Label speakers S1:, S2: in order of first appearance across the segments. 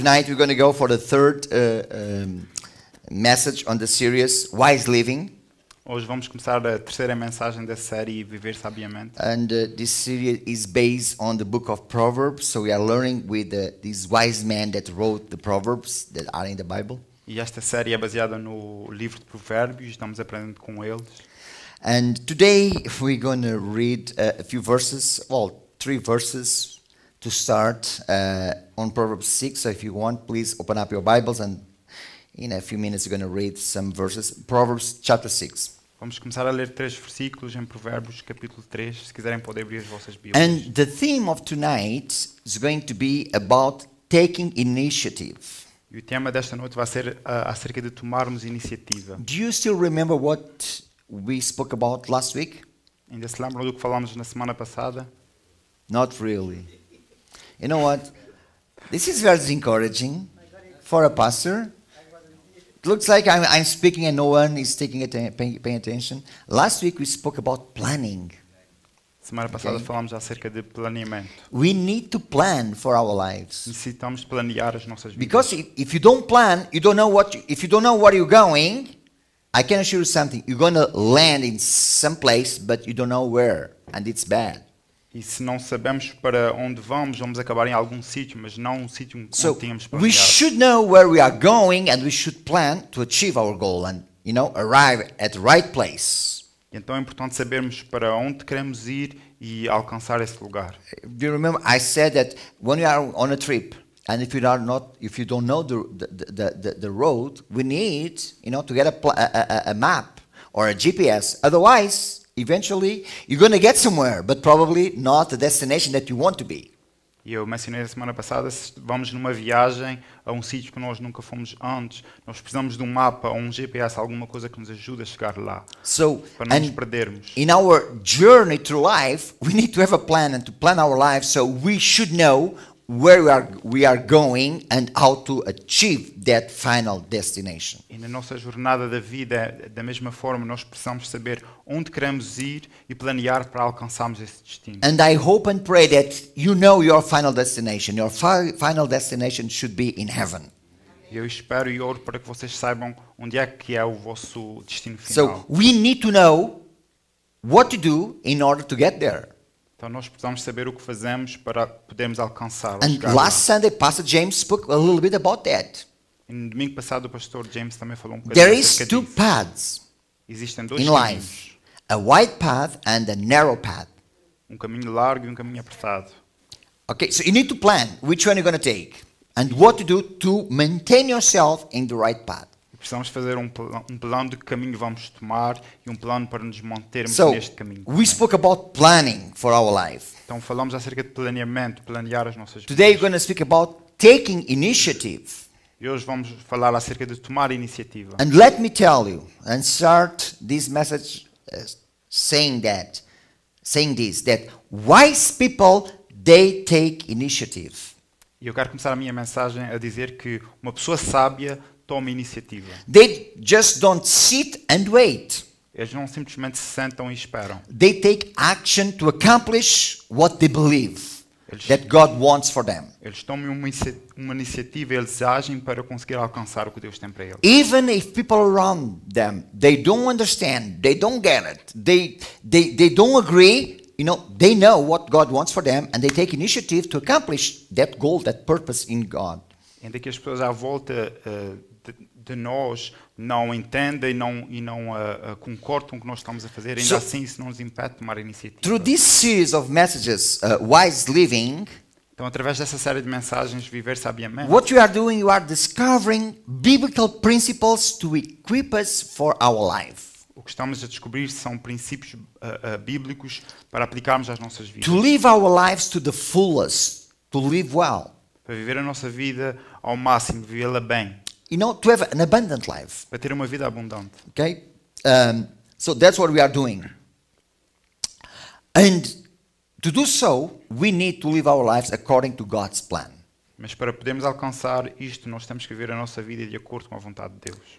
S1: tonight we're going to go for the third uh, um, message on the series Wise Living.
S2: Hoje vamos começar a terceira mensagem da série Viver Sabiamente.
S1: And uh, this series is based on the book of Proverbs, so we are learning with the, uh, these wise men that wrote the Proverbs that are in the Bible.
S2: E esta série é baseada no livro de Provérbios, estamos aprendendo com eles.
S1: And today we're going to read uh, a few verses, well, three verses to start uh, on Proverbs 6. So if you want, please open up your Bibles and in a few minutes you're going to read some verses. Proverbs chapter 6.
S2: Vamos começar a ler três versículos em Provérbios, capítulo 3. Se quiserem, podem abrir as vossas Bíblias. And
S1: the theme of tonight is going to be about taking initiative.
S2: E o tema desta noite vai ser uh, acerca de tomarmos
S1: iniciativa. Do you still remember what we spoke about last week? Ainda se lembram do que falámos na semana passada? Not really. You know what? This is very encouraging for a pastor. It looks like I'm, I'm speaking and no one is taking atten paying, paying attention. Last week we spoke about planning.
S2: Semana passada okay. falámos acerca de planeamento.
S1: We need to plan for our lives.
S2: Necessitamos planear as nossas
S1: vidas. Because if, if you don't plan, you don't know what you, if you don't know where you're going, I can assure you something. You're going to land in some place but you don't know where and it's bad.
S2: e se não sabemos para onde vamos, vamos acabar em algum sítio, mas não um sítio que so, tínhamos planejado.
S1: We should know where we are going and we should plan to achieve our goal and you know arrive at the right place.
S2: Então é importante sabermos
S1: para onde queremos
S2: ir e alcançar esse lugar.
S1: Do you remember I said that when you are on a trip and if you are not if you don't know the the the, the road, we need you know to get a, a, a map or a GPS. Otherwise Eventually, you're going to get somewhere, but probably not the destination that you want to be.
S2: E eu mencionei na semana passada, se vamos numa viagem a um sítio que nós nunca fomos antes, nós precisamos de um mapa ou um
S1: GPS, alguma coisa que nos ajude a chegar lá, so, para não nos perdermos. In our journey through life, we need to have a plan and to plan our life so we should know where we are, we are going and how to achieve that final destination.
S2: E na nossa jornada da vida, da mesma forma, nós precisamos saber onde queremos ir e planear para
S1: alcançarmos esse destino. And I hope and pray that you know your final destination. Your fi final destination should be in heaven.
S2: Eu espero e oro para que vocês saibam onde é que é o vosso destino final. So
S1: we need to know what to do in order to get there. Então nós
S2: precisamos saber o que fazemos para podermos alcançar. And last
S1: Sunday, Pastor James spoke a little bit about that.
S2: E no domingo passado o pastor James também falou um pouco sobre isso.
S1: There is two paths
S2: Existem dois in caminhos. life,
S1: a wide path and a narrow path. Um caminho largo e um caminho apertado. Okay, so you need to plan which one you're going to take and what to do to maintain yourself in the right path precisamos fazer um, pl
S2: um plano de que caminho vamos tomar e um plano para nos mantermos so, neste caminho.
S1: We spoke about planning for our life.
S2: Então falamos acerca de planeamento, planear as nossas
S1: Today vidas. we're speak about taking initiative.
S2: E hoje vamos falar acerca de tomar iniciativa. And let
S1: me tell you and start this message uh, saying that saying this that wise people they take initiative.
S2: E eu quero começar a minha mensagem a dizer que uma pessoa sábia toma iniciativa. They just don't sit and wait. Eles não simplesmente se sentam e esperam.
S1: They take action to accomplish what they believe eles, that God wants for them. Eles tomam uma,
S2: uma iniciativa, eles agem para conseguir alcançar o que Deus tem para eles.
S1: Even if people around them they don't understand, they don't get it, they they they don't agree, you know, they know what God wants for them and they take initiative to accomplish that goal, that purpose in God.
S2: Ainda que as pessoas à volta uh, de nós não entendem não, e não uh, uh, concordam com o que nós estamos a fazer, ainda so, assim isso não nos impede de tomar iniciativa.
S1: Through this series of messages, uh, wise living, então através dessa série de mensagens
S2: viver sabiamente. What you are
S1: doing, you are discovering biblical principles to equip us for our life.
S2: O que estamos a descobrir são princípios eh, bíblicos para aplicarmos às nossas vidas.
S1: To live our lives to the fullest, to live well.
S2: Para viver a nossa vida ao máximo, vivê-la bem you know, to have an
S1: abundant life. Para ter uma vida abundante. Okay? Um, so that's what we are doing. And to do so, we need to live our lives according to God's plan. Mas
S2: para podermos alcançar isto, nós temos que viver a nossa vida de acordo com a vontade de Deus.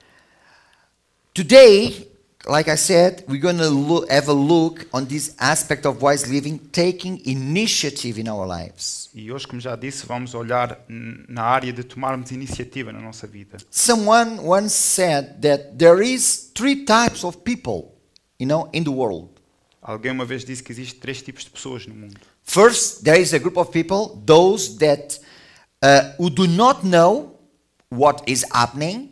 S1: Today, like I said, we're going to have a look on this aspect of wise living, taking initiative in our lives.
S2: E hoje, como já disse, vamos olhar na área de tomarmos iniciativa na nossa vida.
S1: Someone once said that there is three types of people, you know, in the world. Alguém uma vez disse que existe
S2: três tipos de pessoas no mundo.
S1: First, there is a group of people, those that uh, who do not know what is happening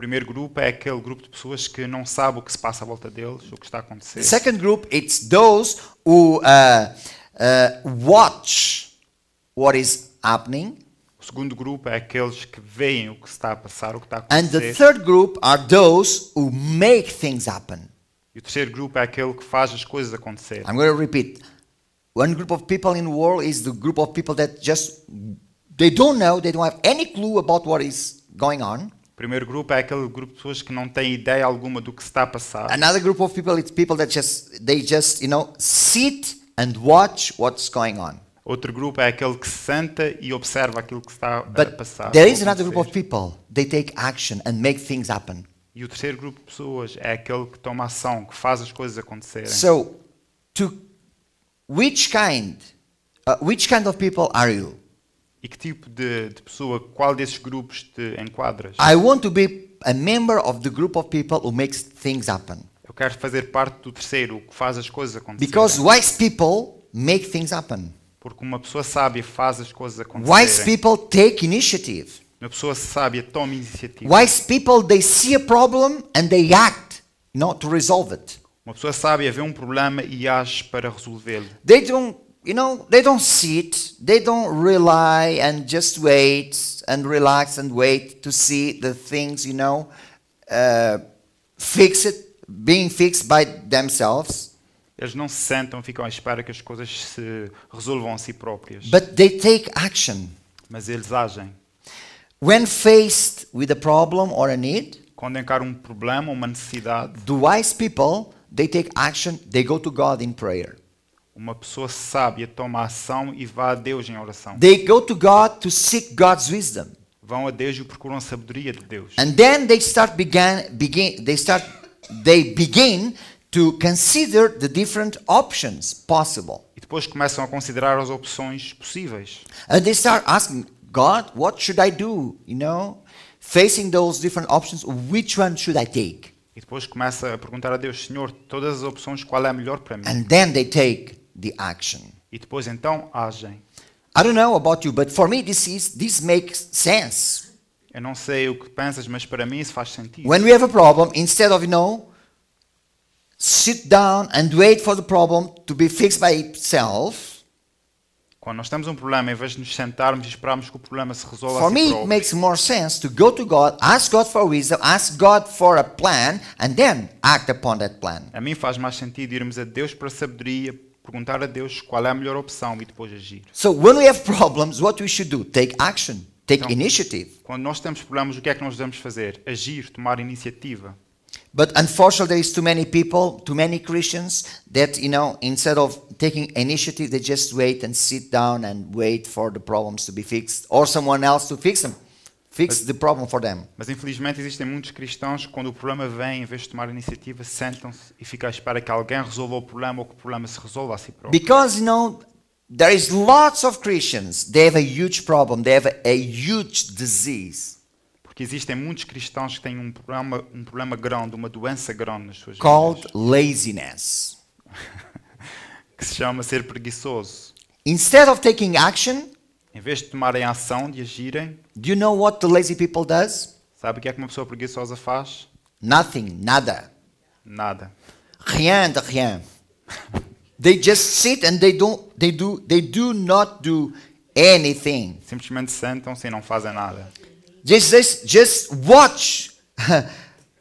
S1: primeiro grupo é
S2: aquele grupo de pessoas que não sabe o que se passa à volta deles, o que está a acontecer.
S1: The second group it's those who uh, uh, watch what is happening. O segundo
S2: grupo é aqueles que veem o que está
S1: a passar, o que está a acontecer. And the third group are those who make things happen.
S2: E o terceiro grupo é aquele que faz as coisas acontecer. I'm
S1: going to repeat. One group of people in the world is the group of people that just they don't know, they don't have any clue about what is going on primeiro grupo é aquele grupo de pessoas que não têm ideia alguma do que está a passar. Another group of people it's people that just they just, you know, sit and watch what's going on. Outro
S2: grupo é aquele que se senta e observa aquilo que está eh, But a passar. There is another group of
S1: people. They take action and make things happen.
S2: E o terceiro grupo de pessoas é aquele que toma ação, que faz as coisas acontecerem. So,
S1: to which kind, uh, which kind of people are you? E que tipo de, de pessoa, qual desses grupos te enquadras? I want to be a member of the group of people who makes things happen.
S2: Eu quero fazer parte do terceiro que faz as coisas acontecerem. Because
S1: wise people make things happen.
S2: Porque uma pessoa sábia faz as coisas acontecerem. Wise
S1: people take initiative.
S2: Uma pessoa sábia toma iniciativa.
S1: Wise people they see a problem and they act, not to resolve it.
S2: Uma pessoa sábia vê um problema e age para resolvê-lo.
S1: They don't you know, they don't sit, they don't rely and just wait and relax and wait to see the things, you know, uh, it, being fixed by themselves. Eles não not sentam,
S2: ficam à espera que as coisas se resolvam a si próprias. But
S1: they take action. Mas eles agem. When faced with a problem or a need, quando encaram um problema, uma necessidade, the wise people they take action, they go to God in prayer.
S2: Uma pessoa sábia toma ação
S1: e vai a Deus em oração. They go to God to seek God's wisdom. Vão a Deus e procuram a sabedoria de Deus. And then they start began begin they start they begin to consider the different options possible.
S2: E depois começam a considerar as opções possíveis.
S1: And they start asking God, what should I do? You know, facing those different options, which one should I take?
S2: E depois começa a perguntar a Deus, Senhor, todas as opções, qual é a melhor para mim? And
S1: then they take the action.
S2: E depois então agem.
S1: I don't know about you, but for me this is this makes sense.
S2: Eu não sei o que pensas, mas para mim isso faz sentido.
S1: When we have a problem, instead of you know, sit down and wait for the problem to be fixed by itself.
S2: Quando nós temos um problema, em vez de nos sentarmos e esperarmos que o problema se resolva for assim me,
S1: it makes more sense to go to God, ask God for wisdom, ask God for a plan, and then act upon that plan.
S2: A mim faz mais sentido irmos a Deus para sabedoria, perguntar a Deus qual é a melhor opção e depois agir. So when
S1: we have problems, what we should do? Take action, take então, initiative.
S2: Quando nós temos problemas, o que é que nós devemos fazer? Agir, tomar iniciativa.
S1: But unfortunately, there is too many people, too many Christians that you know, instead of taking initiative, they just wait and sit down and wait for the problems to be fixed or someone else to fix them. Fix the problem for them.
S2: Mas infelizmente existem muitos cristãos que quando o problema vem, em vez de tomar iniciativa, sentam-se e ficam à espera que alguém resolva o problema ou que o problema se resolva a si próprio.
S1: Because you know there is lots of Christians, they have a huge problem, they
S2: have a huge disease. Porque existem muitos cristãos que têm um problema, um problema grande, uma doença grande nas suas
S1: called vidas. Called laziness.
S2: que se chama ser preguiçoso. Instead of taking action, em vez de tomarem ação, de agirem. Do you know what the lazy people does? Sabe o que é que uma pessoa preguiçosa faz?
S1: Nothing, nada. Nada. Rien de rien. they just sit and they don't they do they do not do anything. Simplesmente
S2: sentam-se e não fazem nada. just, just watch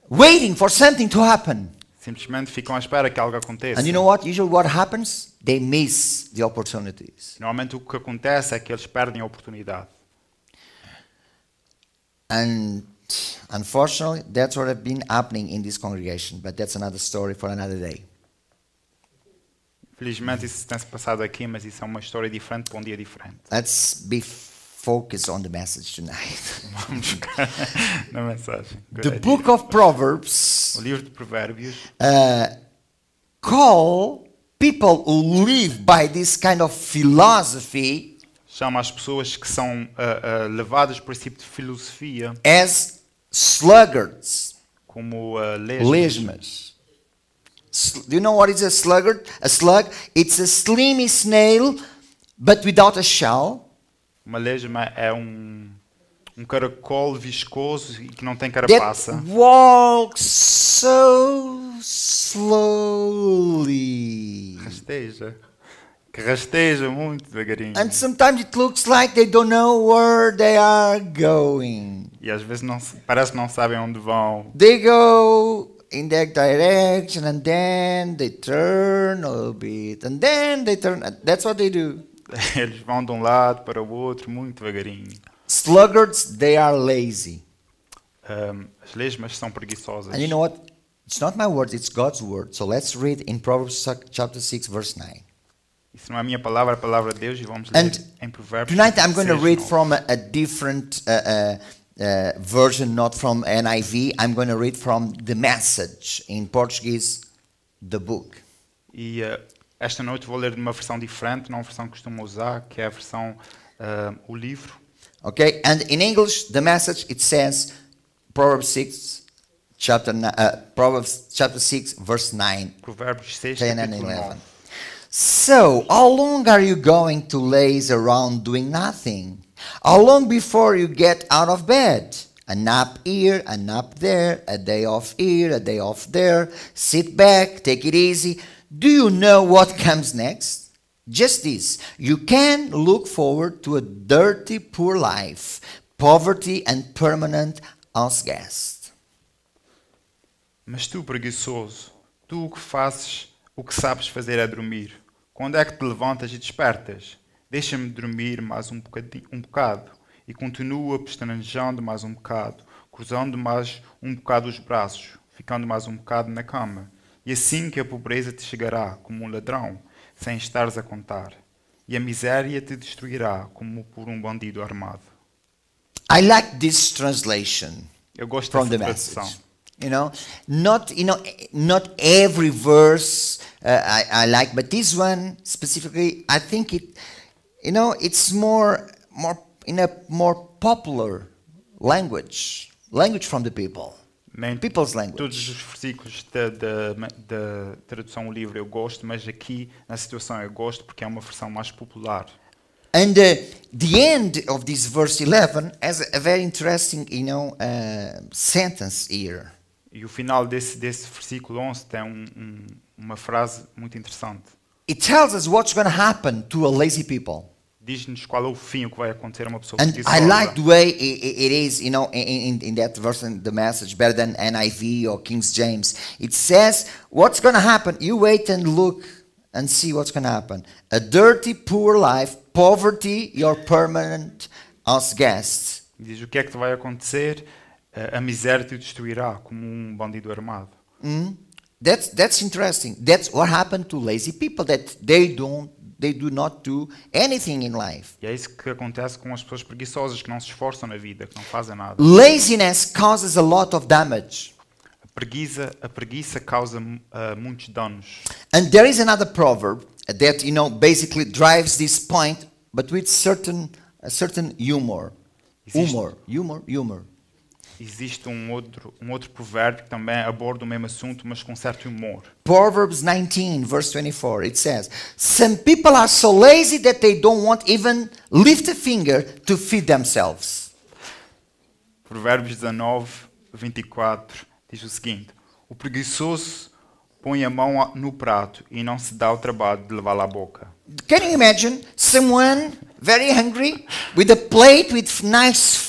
S1: waiting for something to happen.
S2: Simplesmente ficam à espera que algo aconteça. And you
S1: know what? Usually what happens? They miss the opportunities.
S2: Normalmente o que acontece é que eles perdem a oportunidade.
S1: And unfortunately, that's what have been happening in this congregation, but that's another story for another day.
S2: Felizmente isso tem-se passado aqui, mas isso é uma história diferente para um dia diferente.
S1: Let's be focus on the message tonight. Vamos
S2: na mensagem.
S1: the é book of Proverbs. O livro de Provérbios. Uh, call people who live by this kind of
S2: philosophy. Chama as pessoas que são uh,
S1: uh, levadas por esse tipo de
S2: filosofia.
S1: As sluggards. Como uh, lesmas. lesmas. Do you know what is a sluggard? A slug? It's a slimy snail, but without a shell. Uma lesma é
S2: um, um caracol viscoso e que não tem carapaça. That
S1: so slowly. Rasteja.
S2: Que rasteja muito devagarinho. And
S1: sometimes it looks like they don't know where they are going.
S2: E às vezes não, parece que não sabem onde vão.
S1: They go in that direction and then they turn a little bit and then they turn. That's what they do. Eles vão de um lado para o outro muito devagarinho. Sluggards, they are lazy.
S2: Um, as lesmas são preguiçosas. And you know
S1: what? It's not my words, it's God's word. So let's read in Proverbs chapter 6 verse 9.
S2: Isso não é a minha palavra, é a palavra de Deus, e vamos ler em Provérbios. Tonight I'm going to read
S1: from a, a different uh, uh, uh version, not from NIV. I'm going to read from the message in Portuguese, the book.
S2: E uh, esta noite vou ler uma versão diferente, não a versão que costumo usar, que é a versão uh, o livro.
S1: Okay, and in English, the message it says Proverbs 6 chapter uh, Proverbs chapter 6 verse 9. 6 10 and 11. 9. So, how long are you going to laze around doing nothing? How long before you get out of bed? A nap here, a nap there, a day off here, a day off there. Sit back, take it easy. Do you know what comes next? Just this you can look forward to a dirty, poor life, poverty, and permanent ausgast.
S2: Mas tu, preguiçoso, tu o que fazes, o que sabes fazer é dormir. Quando é que te levantas e despertas? Deixa-me dormir mais um, um bocado. E continua pestanejando mais um bocado, cruzando mais um bocado os braços, ficando mais um bocado na cama e assim que a pobreza te chegará como um ladrão, sem estares a contar, e a miséria te destruirá como por um bandido armado.
S1: I like this translation Eu gosto from the tradução. message. You know, not you know, not every verse uh, I, I like, but this one specifically, I think it, you know, it's more more in a more popular language, language from the people. Man, people's language.
S2: Todos os versículos da, da, tradução livre eu gosto, mas aqui na situação eu gosto porque é uma versão mais popular.
S1: And uh, the end of this verse 11 has a very interesting, you know, uh, sentence here. E o
S2: final desse, desse versículo 11 tem um, um, uma frase muito interessante. It tells
S1: us what's going to happen to a lazy people
S2: diz-nos qual é o fim o que vai acontecer a uma pessoa And que I like the
S1: way it, is, you know, in, in that version, the message better than NIV or King James. It says, what's going to happen? You wait and look and see what's going to happen. A dirty, poor life, poverty, your permanent as guest.
S2: Diz o que é que vai acontecer? A miséria te destruirá como um bandido
S1: armado. Mm? That's that's interesting. That's what happened to lazy people that they don't They do not do anything in life.
S2: E é isso que acontece com as pessoas preguiçosas que não se esforçam na vida, que não fazem nada.
S1: Laziness causes a lot of damage.
S2: A preguiça, a preguiça causa uh, muitos danos.
S1: And there is another proverb that you know basically drives this point, but with certain a certain humor. Existe. Humor, humor, humor
S2: existe um outro, um outro provérbio que também
S1: aborda o mesmo assunto, mas com certo humor. Proverbs 19, verse 24, it says, Some people are so lazy that they don't want even lift a finger to feed themselves.
S2: Provérbios 19, 24 diz o seguinte: O preguiçoso põe a mão no prato e não se dá o trabalho de levá-la
S1: à boca. Can you imagine someone very hungry with a plate with nice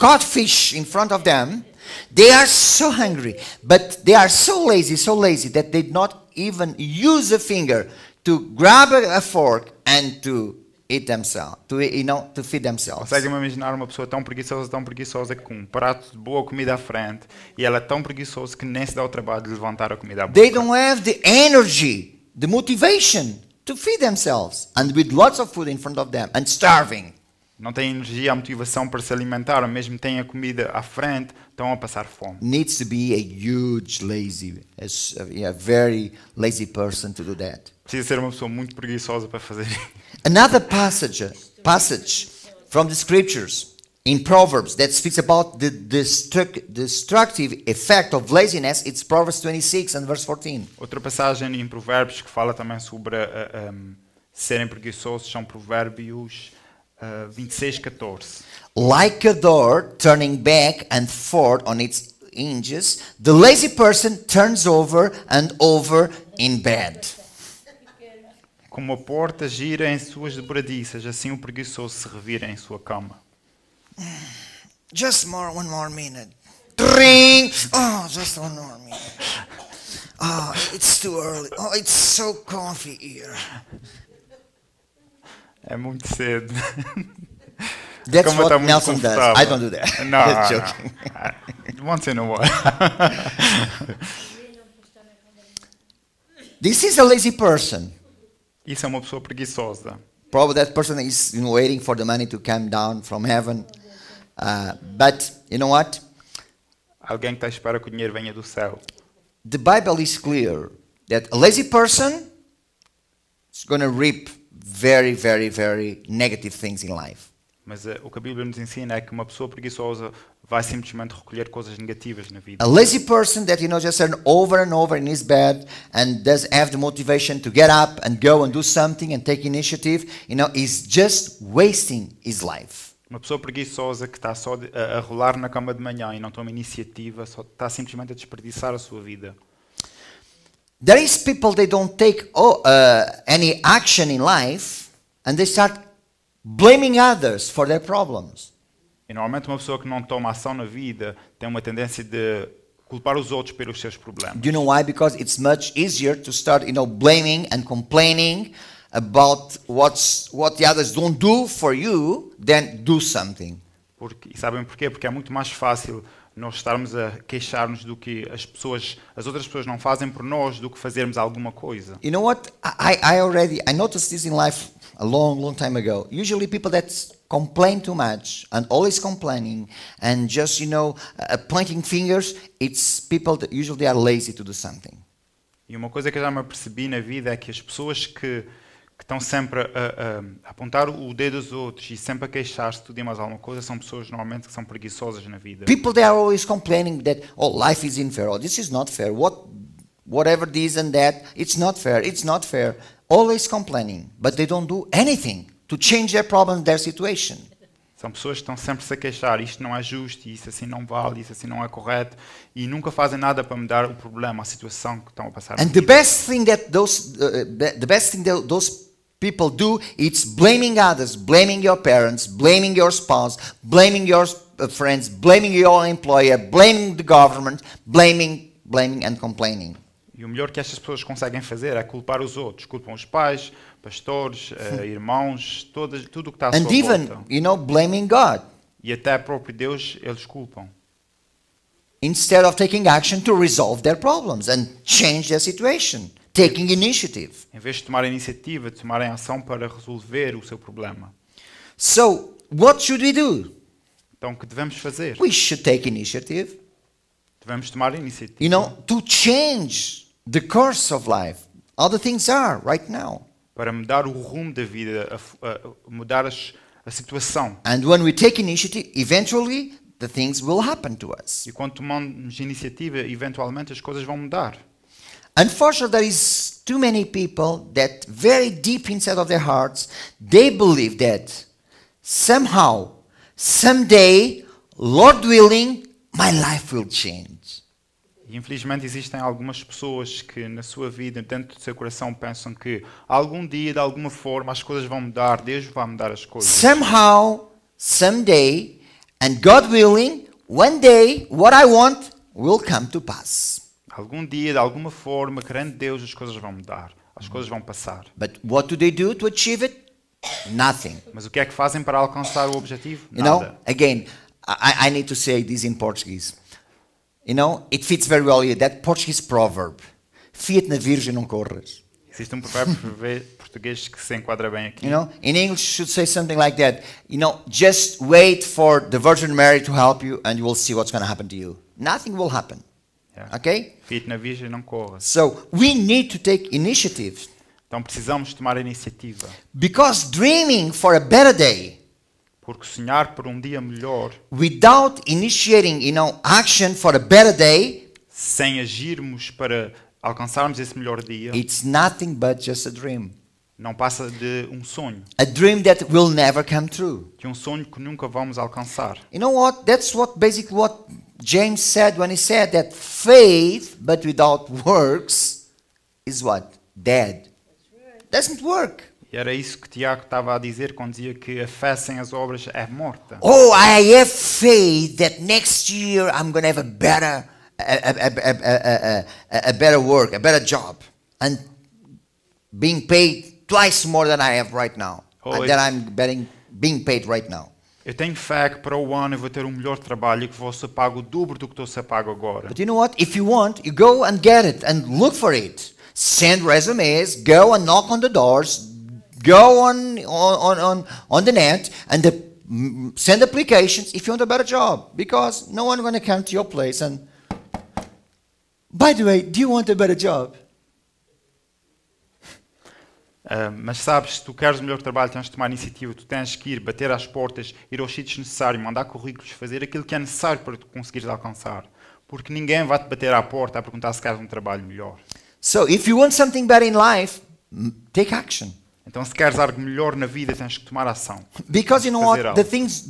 S1: caught fish in front of them. They are so hungry, but they are so lazy, so lazy that they did not even use a finger to grab a fork and to eat themselves, to, you know, to feed themselves. Conseguem
S2: imaginar uma pessoa tão preguiçosa, tão preguiçosa, com um prato de boa comida à frente, e ela é tão preguiçosa
S1: que nem se dá o trabalho de levantar a comida à boca. They don't have the energy, the motivation to feed themselves, and with lots of food in front of them, and starving. não têm energia, a
S2: motivação para se alimentar, ou mesmo têm a comida à frente, estão a passar fome.
S1: Needs to be a huge lazy, a, a very lazy person to do that.
S2: Precisa ser uma pessoa
S1: muito preguiçosa para fazer. Another passage, passage from the scriptures in Proverbs that speaks about the destructive effect of laziness, it's Proverbs 26 and verse 14.
S2: Outra passagem em Provérbios que fala também sobre uh, eh, um, eh, serem preguiçosos são Provérbios 26:14.
S1: Ah, like a door turning back and forth on its hinges, the lazy person turns over and over in bed.
S2: Como a porta gira em suas dobradiças, assim o preguiçoso se revira em sua cama.
S1: Just more, one more minute. Ring. Oh, just one more minute. Oh, it's too early. Oh, it's so comfy here.
S2: É muito cedo. That's Como what tá Nelson does. I don't do that. No, Just joking. No. Once in a while.
S1: This is a lazy person.
S2: Isso é uma pessoa preguiçosa.
S1: Probably that person is you know, waiting for the money to come down from heaven. Uh, but you know what?
S2: Alguém está a esperar que o dinheiro venha do
S1: céu. The Bible is clear that a lazy person is going to reap very, very, very negative things in life.
S2: Mas uh, o que a Bíblia nos ensina é que uma pessoa preguiçosa vai simplesmente recolher coisas negativas na vida. A lazy
S1: person that you know just turn over and over in his bed and does have the motivation to get up and go and do something and take initiative, you know, is just wasting his life.
S2: Uma pessoa preguiçosa que está só a rolar na cama de manhã e não toma iniciativa, só está simplesmente a desperdiçar a sua vida.
S1: There is people they don't take oh, uh, any action in life and they start blaming others for their problems.
S2: E normalmente uma pessoa que não toma ação na vida tem uma tendência de culpar os outros
S1: pelos seus problemas. Do you know why? Because it's much easier to start, you know, blaming and complaining about what's what the others don't do for you than do something.
S2: Porque, sabem porquê? Porque é muito mais fácil nós estarmos a queixar-nos do que as pessoas, as outras pessoas não fazem por nós, do que fazermos alguma coisa.
S1: You know what? I, I already I noticed this in life a long, long time ago. Usually people that complain too much and always complaining and just you know uh, pointing fingers, it's people that usually are lazy to do something.
S2: E uma coisa que eu já me apercebi na vida é que as pessoas que estão sempre a, a, apontar o dedo aos outros e sempre a queixar-se de mais alguma coisa são pessoas normalmente que são preguiçosas na vida. People
S1: they are always complaining that oh life is unfair, oh this is not fair, what whatever this and that, it's not fair, it's not fair. Always complaining, but they don't do anything to change their problem, their situation. São pessoas que
S2: estão sempre -se a queixar, isto não é justo, isso assim não vale, isso assim não é correto, e nunca fazem nada para mudar o problema, a situação que estão a passar. And the
S1: best thing that those uh, uh, the best thing that those people do, it's blaming others, blaming your parents, blaming your spouse, blaming your uh, friends, blaming your employer, blaming the government, blaming, blaming and complaining.
S2: E o melhor que estas pessoas conseguem fazer é culpar os outros, culpam os pais, pastores, uh, irmãos, todas, tudo o que está à and even, volta.
S1: You know, blaming God.
S2: E até próprio Deus eles culpam.
S1: Instead of taking action to resolve their problems and change their situation. Taking initiative. Em vez
S2: de tomar iniciativa, de tomar ação para resolver o seu problema. So, what should we do?
S1: Então, o que devemos fazer? We should take initiative.
S2: Devemos tomar iniciativa.
S1: You know, to change the course of life. things are right now.
S2: Para mudar o rumo da vida, a, a, mudar as, a situação.
S1: And when we take initiative, eventually the things will happen to us. E
S2: quando tomamos iniciativa, eventualmente
S1: as coisas vão mudar. Unfortunately, there is too many people that very deep inside of their hearts, they believe that somehow, someday, Lord willing, my life will change.
S2: Infelizmente existem algumas pessoas que na sua vida, dentro do seu coração, pensam que algum dia, de alguma forma, as coisas vão mudar, Deus vai mudar as coisas.
S1: Somehow, someday, and God willing, one day, what I want will come to pass.
S2: Algum dia, de alguma forma, querendo Deus, as coisas vão mudar. As coisas vão passar.
S1: But what do they do to achieve it? Nothing.
S2: Mas o que é que fazem para alcançar o objetivo? Nada. You
S1: know, again, I, I need to say this in Portuguese. You know, it fits very well here, that Portuguese proverb. Fiat na virgem não corras.
S2: Existe um provérbio português que se enquadra bem aqui. You know,
S1: in English should say something like that. You know, just wait for the Virgin Mary to help you and you will see what's going to happen to you. Nothing will happen. Yeah. Okay?
S2: Feet na virgem não corra. So
S1: we need to take initiative. Então precisamos tomar iniciativa. Because dreaming for a better day. Porque sonhar por um dia melhor. Without initiating, you know, action for a better day. Sem
S2: agirmos para alcançarmos esse melhor dia. It's
S1: nothing but just a dream.
S2: Não passa de um sonho.
S1: A dream that will never come true. De um sonho que nunca vamos alcançar. You know what? That's what basically what James said when he said that faith, but without works, is what? Dead. Doesn't work.
S2: E era isso que Tiago estava a dizer quando dizia que a fé sem as obras é morta. Oh, I
S1: have faith that next year I'm going to have a better a, a, a, a, better work, a better job and being paid twice more than I have right now. Oh, and that I'm being, being paid right now.
S2: Eu tenho fé
S1: que para o ano eu vou ter um melhor
S2: trabalho e que vou ser pago o dobro do que estou a ser pago agora. But
S1: you know what? If you want, you go and get it and look for it. Send resumes, go and knock on the doors, go on on on on the net and the, mm, send applications if you want a better job because no one going to come to your place and by the way, do you want a better job?
S2: Ah, mas sabes, se tu queres o melhor trabalho, tens de tomar iniciativa, tu tens que ir, bater às portas, ir aos sítios necessários, mandar currículos, fazer aquilo que é necessário para tu conseguires alcançar. Porque ninguém vai te bater à porta a perguntar se queres um trabalho melhor. So, if you want something better in life, take action. Então, se queres algo melhor na vida, tens que tomar ação.
S1: Because you know what, algo. the things.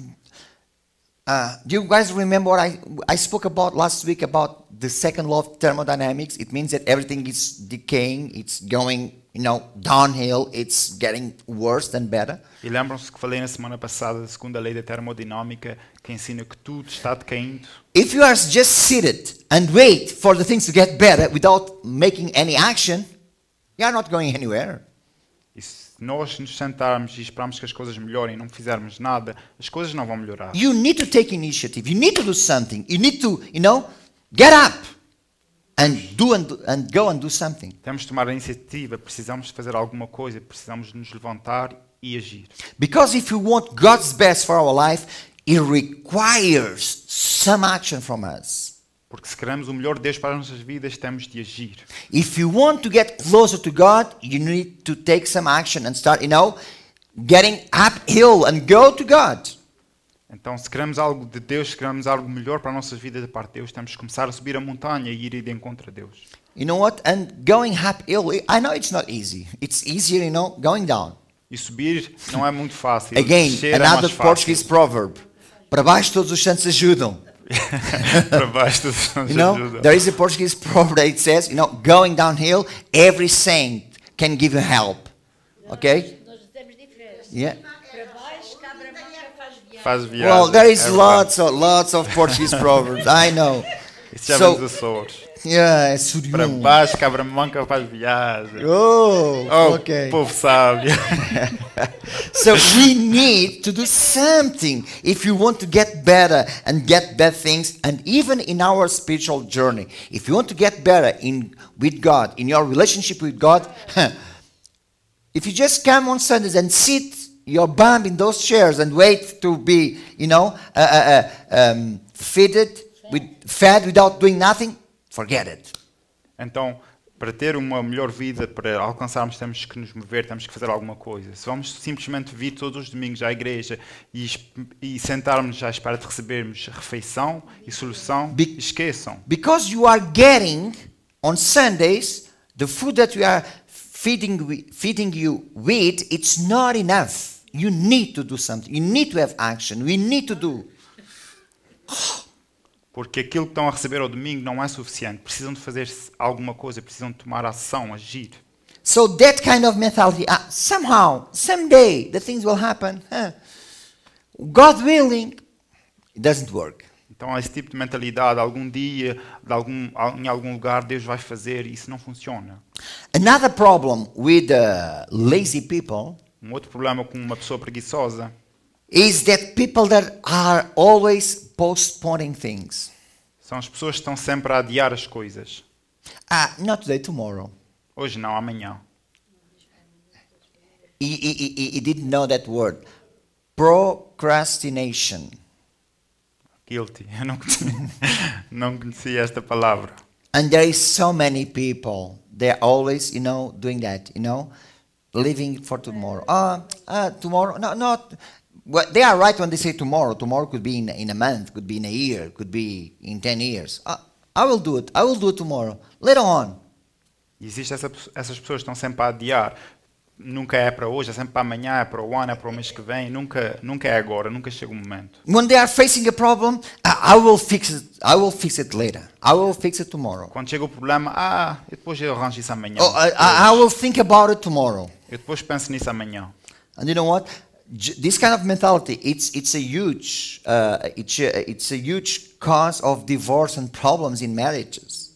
S1: Uh, do you guys remember what I I spoke about last week about the second law of thermodynamics, it means that everything is decaying, it's going, you know, downhill, it's getting worse than better.
S2: E lembram-se que falei na semana passada da segunda lei da termodinâmica,
S1: que ensina que tudo está decaindo. If you are just seated and wait for the things to get better without making any action, you are not going anywhere.
S2: E se nós nos sentarmos e esperarmos que as coisas melhorem e não fizermos nada, as coisas não vão melhorar. You
S1: need to take initiative. You need to do something. You need to, you know, Get up and do and, and go and do something. Temos de tomar a iniciativa, precisamos de fazer alguma coisa,
S2: precisamos de nos levantar e agir.
S1: Because if we want God's best for our life, it requires some action from us. Porque se queremos o melhor de Deus para as nossas vidas, temos de agir. If you want to get closer to God, you need to take some action and start, you know, getting uphill and go to God. Então,
S2: se queremos algo de Deus, se queremos algo melhor para a nossa vida da parte de Deus, temos que começar a subir a montanha e ir de encontro a Deus.
S1: You know what? And going uphill, I know it's not easy. It's easier, you know, going down.
S2: E subir não é muito fácil. Again, é another é Portuguese
S1: proverb. Para baixo todos os santos ajudam. Para baixo todos os santos you know, ajudam. There is a Portuguese proverb that says, you know, going downhill, every saint can give you help. Okay? Nós, nós yeah.
S2: faz viagem. Well, there is lots
S1: of lots of Portuguese proverbs. I know. Isso já so, vem dos Açores. Yeah, é Surium. Para baixo,
S2: cabra manca faz viagem. Oh, oh okay. povo sábio.
S1: so we need to do something if you want to get better and get bad things and even in our spiritual journey. If you want to get better in with God, in your relationship with God, if you just come on Sundays and sit your bum in those chairs and wait to be, you know, uh, uh, uh, um, fitted, with, fed without doing nothing, forget it.
S2: Então, para ter uma melhor vida, para alcançarmos, temos que nos mover, temos que fazer alguma coisa. Se vamos simplesmente vir todos os domingos à igreja e, e sentarmos à espera de recebermos refeição e solução, Be esqueçam.
S1: Because you are getting on Sundays the food that you are feeding, feeding you wheat, it's not enough. You need to do something. You need to have action. We need to do.
S2: Porque aquilo que estão a receber ao domingo não é suficiente. Precisam de fazer alguma coisa, precisam de tomar ação, agir.
S1: So that kind of mentality, uh, somehow, someday, the things will happen. Huh? God willing, it doesn't work.
S2: Então, esse tipo de mentalidade, algum dia, algum, em algum lugar, Deus vai fazer e isso não funciona.
S1: Another problem with lazy people.
S2: Um outro problema com uma pessoa preguiçosa.
S1: Is that people that are
S2: always postponing things. São as pessoas que estão sempre a adiar as coisas.
S1: Ah, not today, tomorrow. Hoje não, amanhã. He, he, he, he didn't know that word. Procrastination
S2: guilty. Eu não conhecia, não conhecia esta palavra.
S1: And there is so many people. they are always, you know, doing that, you know, living for tomorrow. Ah, uh, uh, tomorrow. No, not. Well, they are right when they say tomorrow. Tomorrow could be in, in a month, could be in a year, could be in ten years. Uh, I will do it. I will do it tomorrow. Later on.
S2: existem essa, essas pessoas que estão sempre a adiar nunca é para hoje, é sempre para amanhã, é para o ano, é para o mês que vem, nunca, nunca é agora, nunca chega o momento. When they
S1: are facing a problem, ah, I will fix it. I will fix it later. I will fix it tomorrow. Quando chega
S2: o problema, ah, eu depois eu arranjo isso amanhã. Oh,
S1: I, I, will think about it tomorrow. Eu depois penso nisso amanhã. And you know what? This kind of mentality, it's it's a huge, uh, it's a, it's a huge cause of divorce and problems in marriages.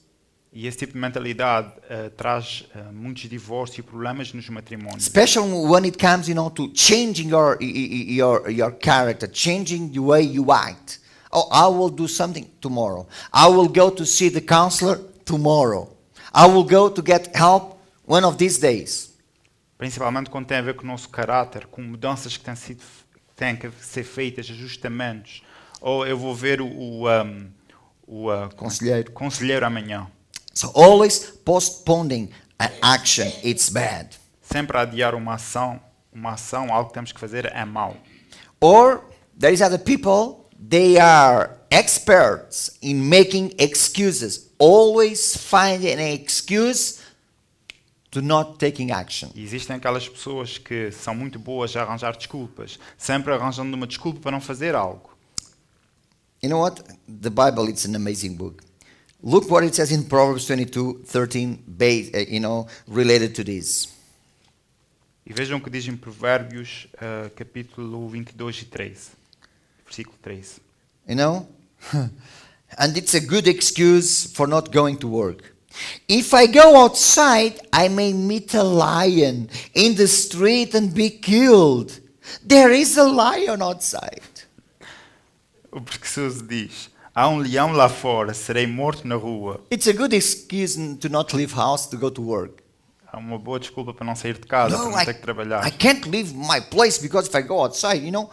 S2: E esse tipo de mentalidade uh, traz uh, muitos divórcios e problemas nos matrimónios. Especially
S1: when it comes, you know, to changing your your your character, changing the way you act. Oh, I will do something tomorrow. I will go to see the counselor tomorrow. I will go to get help one of these days. Principalmente quando
S2: tem a ver com o nosso caráter, com mudanças que têm, sido, têm que ser feitas, ajustamentos. Ou eu vou ver o, o, um, o uh, conselheiro. conselheiro amanhã.
S1: So always postponing an action, it's bad.
S2: Sempre adiar uma ação, uma ação, algo que temos que fazer é mau.
S1: Or there is other people, they are experts in making excuses. Always finding an excuse to not taking action. Existem aquelas pessoas
S2: que são muito boas a arranjar desculpas, sempre arranjando uma desculpa para não fazer algo.
S1: You know what? The Bible is an amazing book. Look what it says in Proverbs 22, 13, uh, you know, related to this. E
S2: vejam o que diz em Provérbios, uh, capítulo 22 e 3, versículo 3.
S1: You know? and it's a good excuse for not going to work. If I go outside, I may meet a lion in the street and be killed. There is a lion outside.
S2: O preguiçoso diz: Há um leão lá fora, serei morto na rua. It's a good excuse
S1: to not leave house to go to work. Há uma boa desculpa para não sair de casa, no, para não I, ter que trabalhar. I can't leave my place because if I go outside, you know,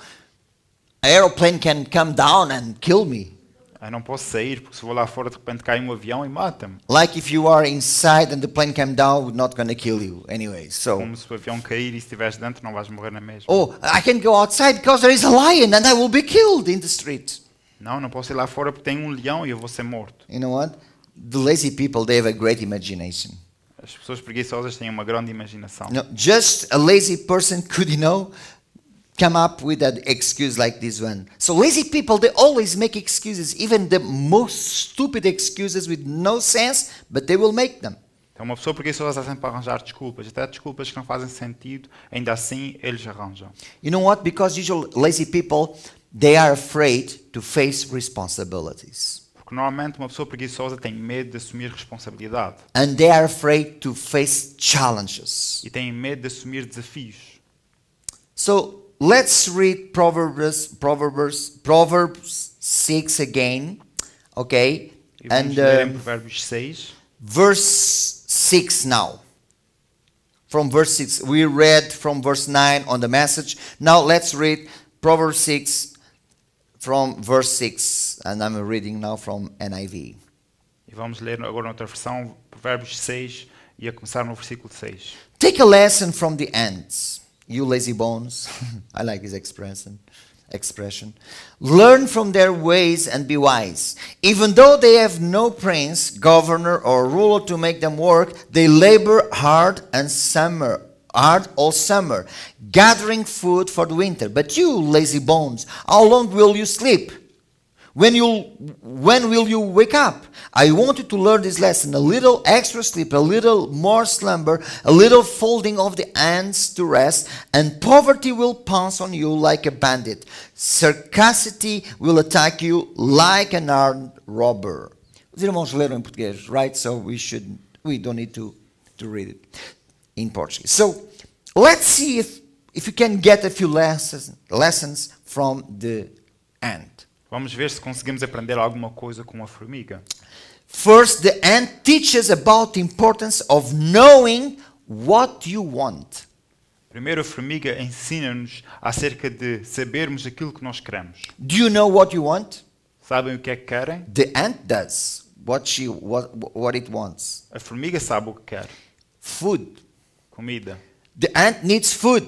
S1: an aeroplane can come
S2: down and kill me. Eu não posso sair porque se vou lá fora de repente cai um avião e mata-me.
S1: Like if you are inside and the plane came down, not gonna kill you anyway. So. Como
S2: se o avião cair e estiveres dentro, não vais morrer na mesma.
S1: Oh, I can go outside because there is a lion and I will be killed in the
S2: street. Não, não posso ir lá fora porque tem um leão e eu vou ser morto.
S1: You know what? The lazy people they have a great imagination.
S2: As pessoas preguiçosas têm uma grande imaginação. No,
S1: just a lazy person could, you know, come up with an excuse like this one. So lazy people they always make excuses, even the most stupid excuses with no sense, but they will make them.
S2: Então uma pessoa preguiçosa está sempre a arranjar desculpas, até desculpas que não fazem sentido, ainda assim eles arranjam.
S1: You know what? Because usually lazy people They are afraid to face responsibilities.
S2: Porque normalmente uma pessoa preguiçosa tem medo de assumir
S1: responsabilidade. And they are afraid to face challenges.
S2: E tem medo de assumir desafios.
S1: So, let's read Proverbs Proverbs Proverbs 6 again. Okay? And um, verse 6 now from verse 6. We read from verse 9 on the message. Now let's read Proverbs 6 from verse 6, and I'm reading now from NIV.
S2: E vamos ler agora outra versão, Provérbios 6, e a começar no versículo 6.
S1: Take a lesson from the ants, you lazy bones. I like this expression. Expression. Learn from their ways and be wise. Even though they have no prince, governor, or ruler to make them work, they labor hard and summer hard all summer, gathering food for the winter. But you, lazy bones, how long will you sleep? When, you when will you wake up? I want you to learn this lesson a little extra sleep, a little more slumber, a little folding of the hands to rest, and poverty will pounce on you like a bandit. Sarcasticity will attack you like an armed robber. Os irmãos leram em português, right? So we should we don't need to, to read it. in Portuguese. So let's see if, if you can get a few lessons, lessons from the ant.
S2: Vamos ver se conseguimos aprender alguma coisa com a formiga.
S1: First, the ant teaches about the importance of knowing what you want. Primeiro,
S2: a formiga ensina-nos acerca de sabermos aquilo que nós queremos. Do you know what you want? Sabem o que é que querem?
S1: The ant does what she what, what it wants.
S2: A formiga sabe o que quer. Food. Comida.
S1: The ant needs
S2: food.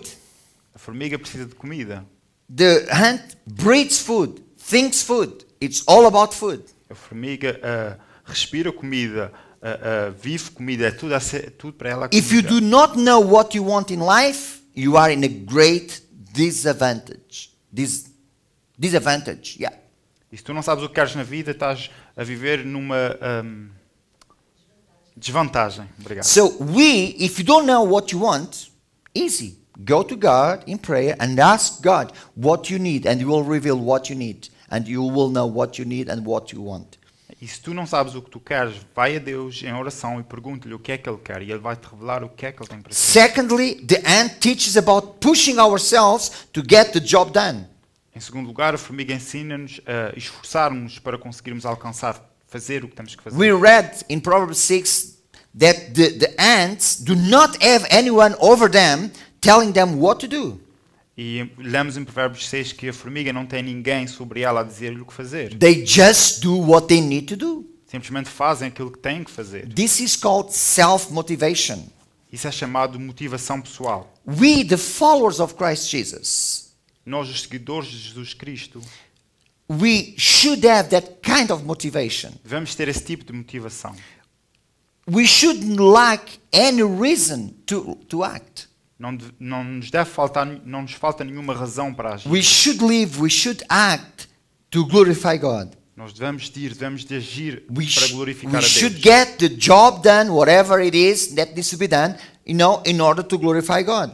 S2: A formiga precisa de comida. The ant breathes food, thinks food. It's all about food. A formiga uh, respira comida, uh, uh, vive comida, é tudo, ser, tudo para ela. Comida.
S1: If you do not know what you want in life, you are in a great disadvantage. Dis disadvantage, yeah.
S2: E se tu não sabes o que queres na vida, estás a viver numa um
S1: Desvantagem. Obrigado. So we, if you don't know what you want, easy. Go to God in prayer and ask God what you need and he will reveal what you need and you will know what you need and what you want.
S2: E se tu não sabes o que tu queres, vai a Deus em oração e pergunta lhe o que é que ele quer e ele vai te revelar o que é que ele tem para
S1: ti. Secondly, the ant teaches about pushing ourselves to get the job done.
S2: Em segundo lugar, a formiga ensina-nos a esforçarmos para conseguirmos alcançar
S1: fazer o que temos que fazer. We read in Proverbs 6 that the, the ants do not have anyone over them telling them what to do.
S2: E lemos em Provérbios 6 que a formiga não tem ninguém sobre ela a dizer-lhe o que fazer. They just do what they need to do. Simplesmente fazem aquilo que têm que fazer. This is called self-motivation. Isso é chamado motivação pessoal. We the followers of Christ Jesus. Nós os seguidores de Jesus Cristo we should have that kind of motivation. Devemos ter esse tipo de motivação. We shouldn't lack any reason to, to act. Não, não nos deve faltar não nos falta nenhuma razão para agir.
S1: We should live, we should act to glorify God.
S2: Nós devemos de ir, devemos de agir we para glorificar a Deus. We should
S1: get the job done, whatever it is that needs to be done, you know, in order to glorify God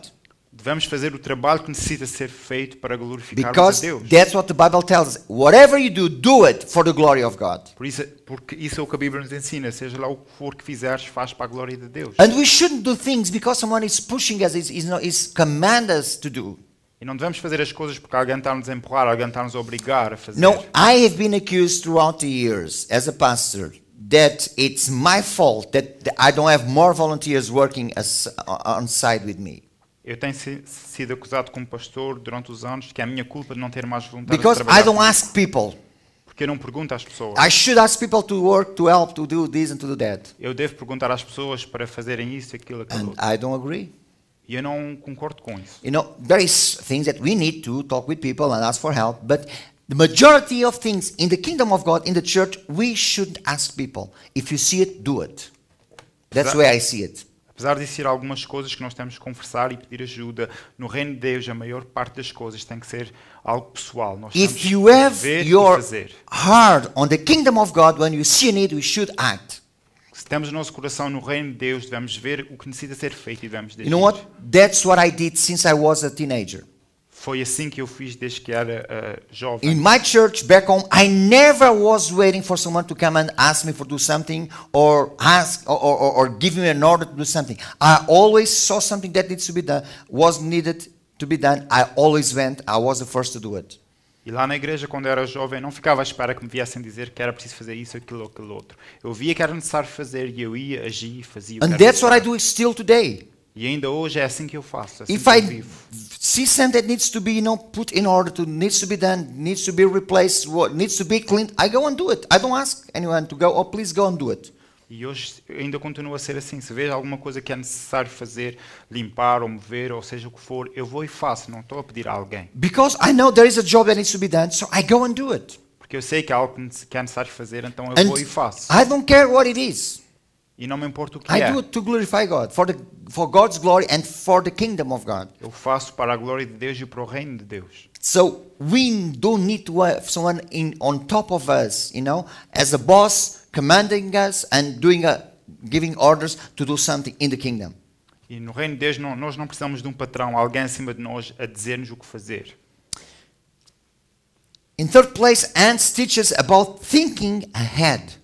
S2: devemos fazer o trabalho que necessita ser feito para glorificar a Deus.
S1: That's what the Bible tells us. Whatever you do, do it for the glory of God.
S2: Por isso, porque isso é o que a Bíblia nos ensina, seja lá o que for que fizeres, faz para a glória de Deus.
S1: And we shouldn't do things because someone is pushing us, is is, command us to do.
S2: E não devemos fazer as coisas porque alguém está nos a empurrar, alguém está nos a obrigar a fazer. No,
S1: I have been accused throughout the years as a pastor that it's my fault that I don't have more volunteers working as, on side with me.
S2: Eu tenho sido acusado como pastor durante os anos que é a minha culpa de não ter mais vontade Because de trabalhar. Because I don't
S1: ask people.
S2: Porque eu não pergunto às pessoas. I should
S1: ask people to work, to help, to do this and to do that. Eu devo
S2: perguntar às pessoas para fazerem isso, aquilo, aquilo. And I don't agree. E eu não concordo com isso.
S1: You know, there is things that we need to talk with people and ask for help, but the majority of things in the kingdom of God, in the church, we should ask people. If you see it, do it. That's the way I see it.
S2: Apesar de ser algumas coisas que nós temos que conversar e pedir ajuda, no reino de Deus a maior parte das coisas tem que ser algo pessoal. Nós If you
S1: have your heart on the kingdom of God, when you see a need, we should act. Se temos o nosso
S2: coração no reino de Deus, devemos ver o que necessita ser feito e devemos You know
S1: what? That's what I did since I was a teenager.
S2: Foi assim que eu fiz desde que era uh, jovem. In my
S1: church back home, I never was waiting for someone to come and ask me for do something or ask or, or, or give me an order to do something. I always saw something that needs to be done, was needed to be done. I always went. I was the first to do it.
S2: E lá na igreja, quando era jovem, não ficava à espera que me viessem dizer que era preciso fazer isso, aquilo aquilo outro. Eu via que era necessário fazer e eu ia, agir, e fazia. And that's necessário. what I do still today. E ainda hoje é assim que eu faço, é assim If que eu vivo.
S1: see something that needs to be, you know, put in order, to needs to be done, needs to be replaced, what needs to be cleaned, I go and do it. I don't ask anyone to go, oh please go and do it. E hoje ainda
S2: continua a ser assim. Se vejo alguma coisa que é necessário fazer, limpar ou mover, ou seja o que for, eu vou e faço, não estou a pedir a alguém.
S1: Because I know there is a job that needs to be done, so I go and do it.
S2: Porque eu sei que há algo que é necessário fazer, então eu and vou e faço.
S1: I don't care what it is.
S2: E não me importa o que I é. do it
S1: to glorify God, for, the, for God's glory and for the kingdom of God. Eu
S2: faço para a glória de Deus e para o reino de Deus.
S1: So we don't need to have someone in on top of us, you know, as a boss commanding us and doing a, giving orders to do something in the kingdom.
S2: E no reino de Deus não, nós não precisamos de um patrão, alguém acima de nós a dizer-nos o que fazer.
S1: In third place,
S2: Anne teaches about thinking ahead.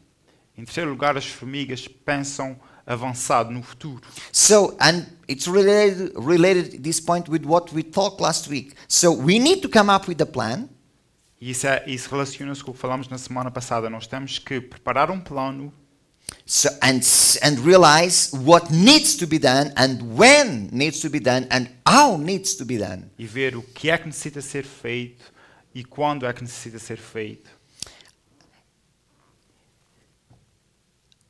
S2: Em terceiro lugar, as formigas pensam
S1: avançado no futuro. So, and it's related, related this point with what we talked last week. So, we need to come up with a plan.
S2: Isso, é, isso relaciona-se com o que falámos
S1: na semana passada. Nós temos que preparar um plano. So, and, and realize what needs to be done and when needs to be done and how needs to be done.
S2: E ver o que é que necessita ser feito e quando é que necessita ser feito.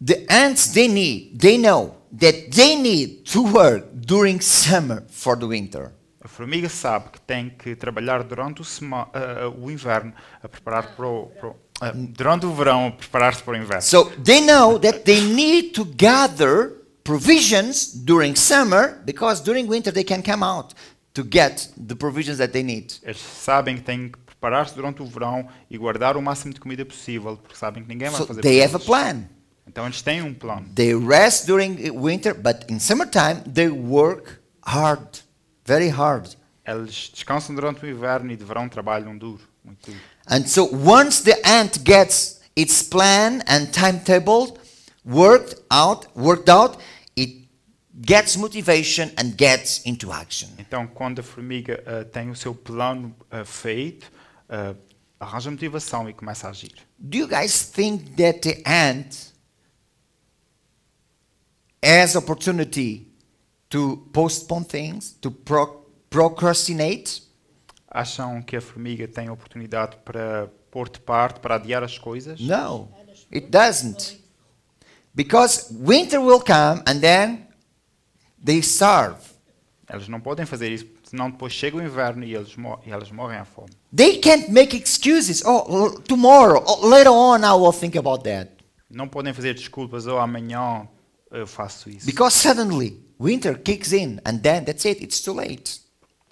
S1: The ants they need, they know that they need to work during summer for the winter.
S2: A formiga sabe que tem que trabalhar durante o, uh, o inverno a preparar para o,
S1: para o uh, durante o verão a preparar-se para o inverno. So they know that they need to gather provisions during summer because during winter they can come out to get the provisions that they need. Eles sabem que têm que preparar-se durante o verão e guardar
S2: o máximo de comida possível porque sabem que ninguém vai so fazer. They have a plan. Então eles têm um plano.
S1: They rest during winter, but in summertime they work hard, very hard. Eles descansam durante o inverno e de verão trabalham duro, muito duro. And so once the ant gets its plan and timetable worked out, worked out, it gets motivation and gets into action. Então quando
S2: a formiga uh, tem o seu plano uh, feito, uh, arranja motivação e
S1: começa a agir. Do you guys think that the ant as opportunity to postpone things, to pro
S2: procrastinate. Acham que a formiga tem oportunidade para pôr de
S1: parte, para adiar as coisas? No, it doesn't. Because winter will come and then they starve. Eles não podem fazer isso,
S2: senão depois chega o inverno e eles, e eles morrem à fome.
S1: They can't make excuses. Oh, tomorrow, oh, later on I will think about that.
S2: Não podem fazer desculpas ou oh, amanhã eu faço isso.
S1: Because suddenly winter kicks in and then that's it, it's too late.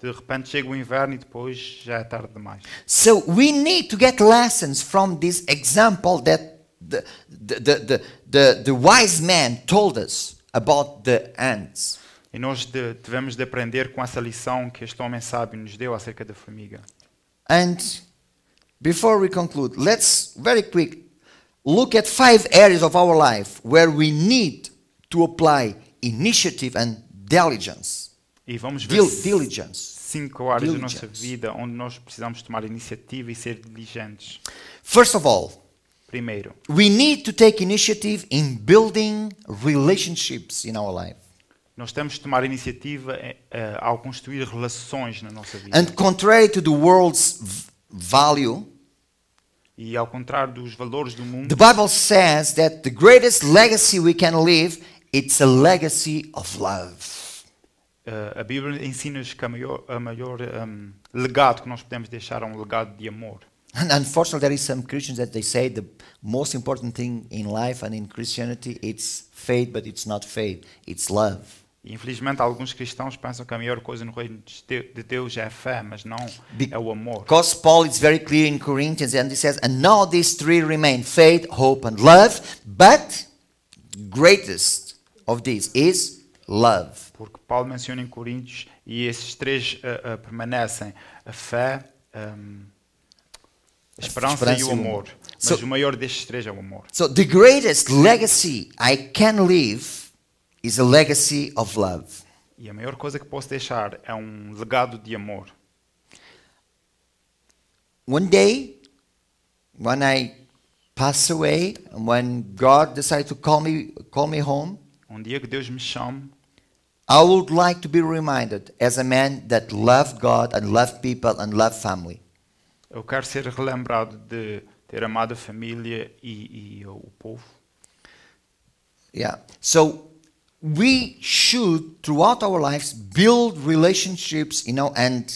S2: De repente chega o inverno e depois já é tarde demais.
S1: So we need to get lessons from this example that
S2: the, the, the, the, the wise man told
S1: us about the
S2: ants. E nós de, devemos de aprender com essa lição que
S1: este homem sábio nos deu acerca da formiga. And before we conclude, let's very quick look at five areas of our life where we need to apply initiative and diligence. E vamos ver diligence. cinco áreas diligence. da nossa
S2: vida onde nós precisamos tomar iniciativa e ser diligentes.
S1: First of all, primeiro, we need to take initiative in building relationships in our life.
S2: Nós temos de tomar iniciativa uh, ao construir relações na nossa vida. And
S1: contrary to the world's value,
S2: e ao contrário dos valores do mundo, the
S1: Bible says that the greatest legacy we can leave It's a legacy of
S2: love. Uh, a Bíblia ensina-nos que a maior, a maior um, ehm, legado que nós podemos deixar é um legado de amor.
S1: And unfortunately, there is some Christians that they say the most important thing in life and in Christianity it's faith, but it's not faith, it's love.
S2: Infelizmente, alguns cristãos pensam que a melhor coisa no reino de
S1: Deus é a fé, mas não Be é o amor. Because Paul is very clear in Corinthians and he says, and now these three remain: faith, hope, and love. But greatest of this is love. Porque Paulo menciona em Coríntios
S2: e esses três uh, uh, permanecem: a fé, um, ehm, a esperança, esperança, e o amor. Mas so, o maior destes três é o amor. So the
S1: greatest legacy I can leave is a legacy of love.
S2: E a maior coisa que posso deixar é um legado
S1: de amor. One day when I pass away and when God decides to call me call me home
S2: um dia que Deus me chame
S1: I would like to be reminded as a man that loved God and loved people and loved family.
S2: Eu quero ser relembrado de ter amado a família e, e o povo.
S1: Yeah. So we should throughout our lives build relationships, you know, and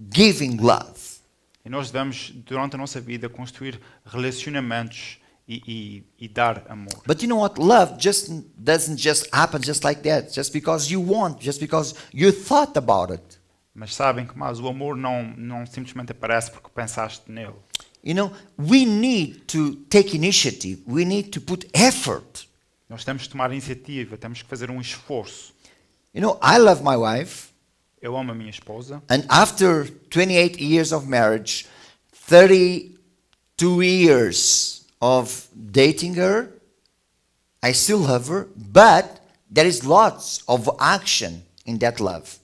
S1: giving love.
S2: E nós devemos durante a nossa vida construir relacionamentos e, e, e, dar amor.
S1: But you know what? Love just doesn't just happen just like that, just because you want, just because you thought about it. Mas sabem
S2: que mais o amor não não simplesmente aparece porque pensaste nele. You know, we need to take initiative. We need to put effort. Nós temos que tomar iniciativa, temos que fazer um esforço.
S1: You know, I love my wife.
S2: Eu amo a minha esposa.
S1: And after 28 years of marriage, 32 years of dating her. I still love her, but there is lots of action in that love.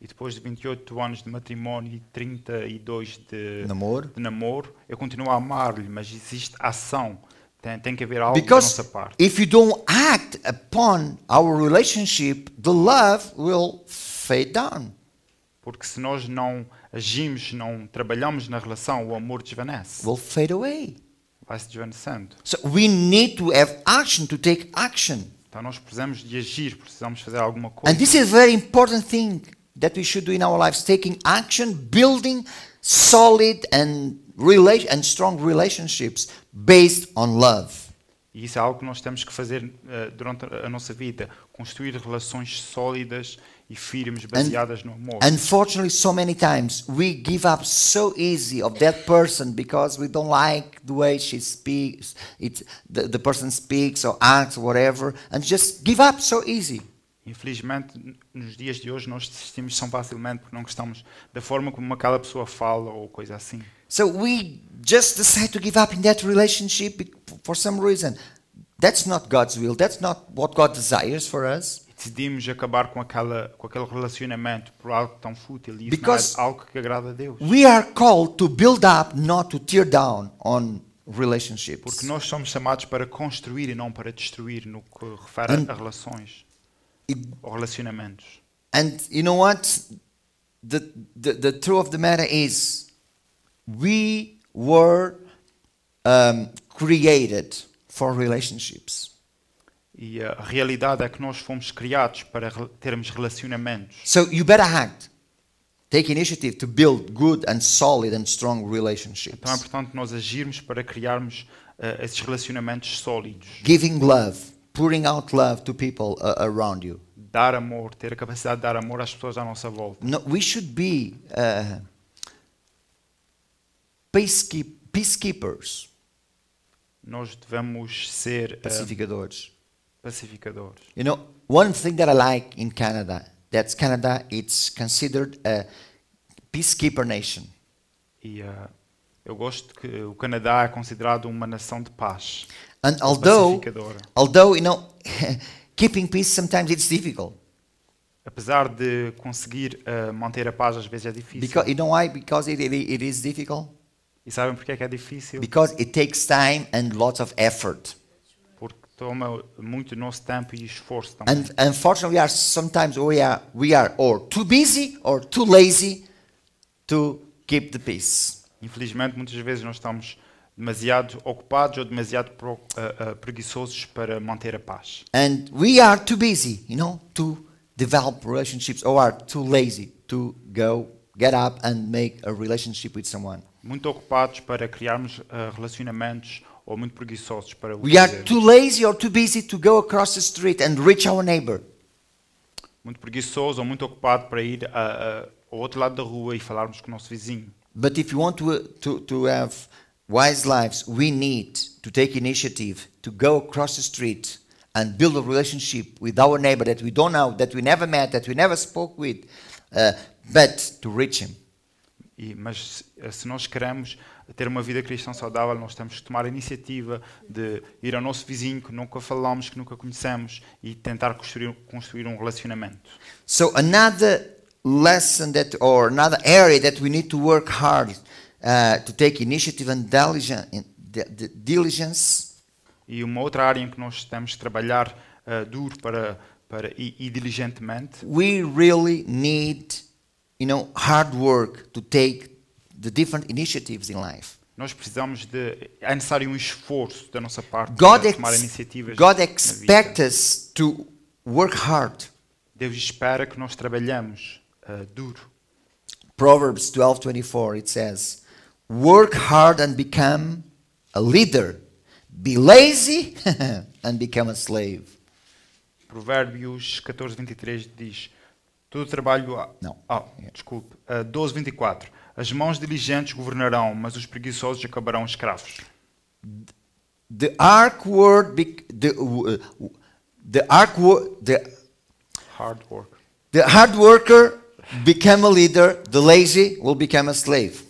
S2: E depois de 28 anos de matrimónio e 32 de namoro, de namoro eu continuo a amar-lhe, mas existe ação. Tem, tem que haver algo Because da nossa parte.
S1: If you don't act upon our relationship, the love will fade down. Porque se
S2: nós não agimos, não trabalhamos na relação, o amor desvanece. Will fade away. So we need to have action to take action. Então nós precisamos de agir, precisamos fazer alguma
S1: coisa. And this is a very important thing that we should do in our lives, taking action, building solid and, rela and strong relationships based on love.
S2: E isso é algo que nós temos que fazer uh, durante a nossa vida, construir relações sólidas e firmes baseadas no amor.
S1: Unfortunately, so many times we give up so easy of that person because we don't like the way she speaks, it's the, the person speaks or acts or whatever, and just give up so easy.
S2: Infelizmente, nos dias de hoje nós desistimos tão facilmente porque não gostamos da forma
S1: como aquela pessoa fala ou coisa assim. So we just decide to give up in that relationship for some reason. That's not God's will. That's not what God
S2: desires for us. Decidimos acabar com, aquela, com aquele relacionamento por algo tão fútil e isso não é algo que agrada a Deus.
S1: We are called to build up, not to tear down on relationships. Porque
S2: nós somos chamados para construir e não para destruir no que refere and, a
S1: relações it, ou relacionamentos. And you know what? The, the, the truth of the matter is we were um, created for relationships.
S2: E a realidade é que nós fomos criados para termos relacionamentos.
S1: So you better act. Take initiative to build good and solid and strong relationships. Então é
S2: importante nós agirmos para criarmos uh, esses relacionamentos sólidos.
S1: Giving love, pouring out love to people uh, around you.
S2: Dar amor, ter a capacidade de dar amor às pessoas à nossa volta.
S1: No, we should be uh, peacekeep, peacekeepers.
S2: Nós devemos ser eh, pacificadores. Uh, pacificadores.
S1: You know, one thing that I like in Canada, that's Canada, it's considered a peacekeeper nation.
S2: E uh, eu gosto que o Canadá é considerado uma nação de paz.
S1: And although, although you know, keeping peace sometimes it's difficult.
S2: Apesar de conseguir uh, manter a paz às vezes é difícil. Because you know why? Because it, it, it is difficult. E sabem porque é que é difícil? Because
S1: it takes time and lots of effort.
S2: Porque toma muito nosso tempo e esforço
S1: também. And unfortunately, we are sometimes we are we are or too busy or too lazy to keep the peace.
S2: Infelizmente, muitas vezes nós estamos demasiado ocupados ou demasiado pro, uh, uh, preguiçosos para manter a paz.
S1: And we are too busy, you know, to develop relationships or are too lazy to go get up and make a relationship with someone
S2: muito ocupados para criarmos uh, relacionamentos ou muito preguiçosos para o We are too
S1: lazy or too busy to go across the street and reach our neighbor.
S2: Muito preguiçoso ou muito ocupado para ir a, eh, a, eh, ao outro lado da rua e falarmos com o nosso vizinho.
S1: But if you want to, to, to have wise lives, we need to take initiative to go across the street and build a relationship with our neighbor that we don't know, that we never met, that we never spoke with, uh, but to reach him.
S2: E, mas eh, se nós queremos ter uma vida cristã saudável, nós temos que tomar a iniciativa de ir ao nosso vizinho que nunca falamos, que nunca conhecemos e tentar construir, construir um relacionamento.
S1: So another lesson that or another area that we need to work hard uh, to take initiative and diligence.
S2: E uma outra área em que nós temos que trabalhar uh, duro para para e, e diligentemente.
S1: We really need you know, hard work to take the different initiatives in life.
S2: Nós precisamos de é necessário um esforço da nossa parte God para tomar iniciativas. God expects
S1: us to work hard. Deus espera que nós trabalhemos uh, eh, duro. Proverbs 12:24 it says, "Work hard and become a leader. Be lazy and become a slave."
S2: Provérbios 14:23 diz: Todo o trabalho. Ah, Não. Ah, desculpe. Uh, 12, 24. As mãos diligentes governarão, mas os preguiçosos acabarão escravos.
S1: The arc word. The, uh, uh, the arc word. The hard worker. The hard worker became a leader. The lazy will become a slave.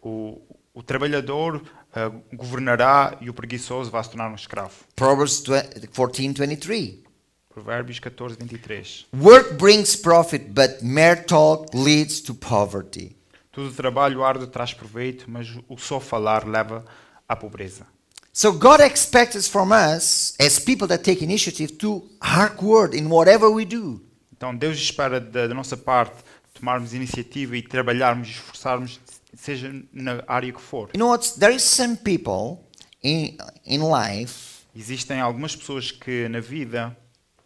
S1: O, o trabalhador uh, governará e o preguiçoso vai se tornar um escravo. Proverbs 14, 23.
S2: Provérbios 14, 23.
S1: Work brings profit, but mere talk leads to poverty.
S2: Tudo o trabalho árduo traz proveito, mas o só falar leva à pobreza.
S1: So God expects from us, as people that take initiative, to hard
S2: work in whatever we do. Então Deus espera da, da nossa parte tomarmos iniciativa e trabalharmos, esforçarmos, seja na área que for.
S1: You know what? There is some people
S2: in in life. Existem algumas pessoas que na vida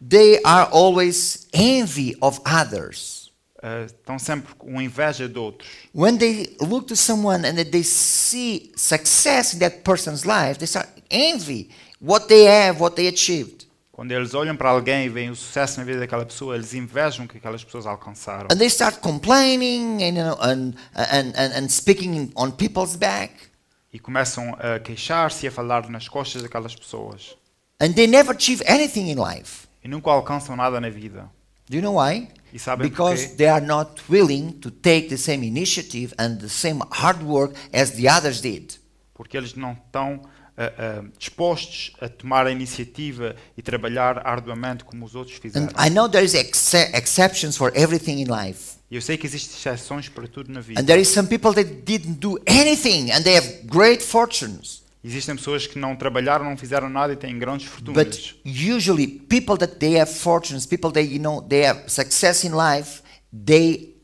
S1: They are always envy of others. Uh, estão sempre com inveja de outros. When they look to someone and they see success in that person's life, they start envy what they have, what they achieved. Quando eles olham para alguém e
S2: veem o sucesso na vida daquela pessoa, eles invejam o que aquelas pessoas alcançaram. And they
S1: start complaining and, you know, and, and, and, and speaking on people's back. E começam a queixar-se
S2: e a falar nas costas daquelas pessoas.
S1: And they never achieve anything in life e nunca alcançam nada na vida. Do you know why? E sabem Because porquê? they are not willing to take the same initiative and the same hard work as the others did.
S2: Porque eles não estão uh, uh, dispostos a tomar a iniciativa e trabalhar arduamente como os
S1: outros fizeram. And I know there is ex exceptions for everything in life.
S2: Eu sei que existem exceções para tudo na vida. And there is
S1: some people that didn't do anything and they have great fortunes.
S2: Existem pessoas que não trabalharam, não fizeram nada e têm grandes fortunas. But
S1: usually people that they have fortunes, people that you know they have success in life, they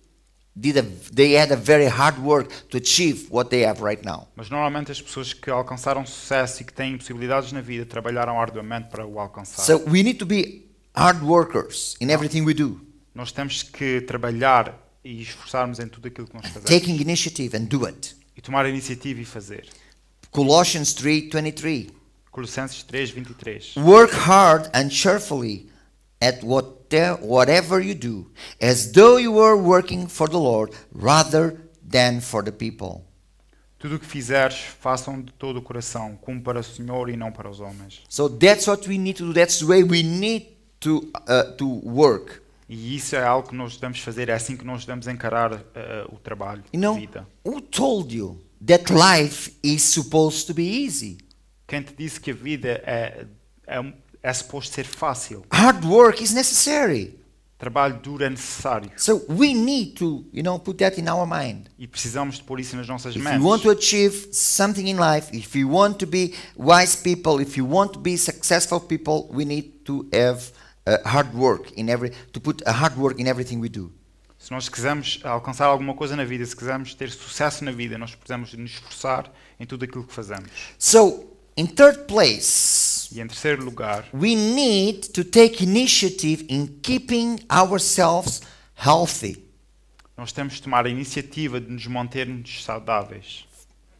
S1: did a, they had a very hard work to achieve what they have right now.
S2: Mas normalmente as pessoas que alcançaram sucesso e que têm possibilidades na vida trabalharam arduamente para o alcançar.
S1: So we need to be hard
S2: workers in everything we do. Nós temos que trabalhar
S1: e esforçarmos
S2: em tudo aquilo que nós fazemos.
S1: Taking initiative and do it.
S2: E tomar a iniciativa e fazer.
S1: Colossians 3:23. Colossenses
S2: 3:23.
S1: Work hard and cheerfully at whatever you do, as though you were working for the Lord rather than for the people.
S2: Tudo o que fizeres, façam de todo o coração, como para o Senhor e não para os homens.
S1: So that's what we need to do. That's the way we need to uh, to work.
S2: E isso é algo que nós devemos fazer, é assim que nós devemos encarar uh, o trabalho,
S1: you know, a vida. Who told you? that life is supposed to be easy.
S2: Quem te disse que a vida é, é, é suposto ser fácil?
S1: Hard work is necessary. Trabalho duro é necessário. So we need to, you know, put that in
S2: our mind. E precisamos de pôr isso nas nossas mentes. If you want
S1: to achieve something in life, if you want to be wise people, if you want to be successful people, we need to have uh, hard work in every to put a hard work in everything we do.
S2: Se nós quisermos alcançar alguma coisa na vida, se quisermos ter sucesso na vida, nós precisamos nos esforçar em tudo aquilo que fazemos. So,
S1: in third place, e em terceiro lugar, we need to take initiative in keeping ourselves healthy. Nós temos de tomar a
S2: iniciativa de nos mantermos saudáveis.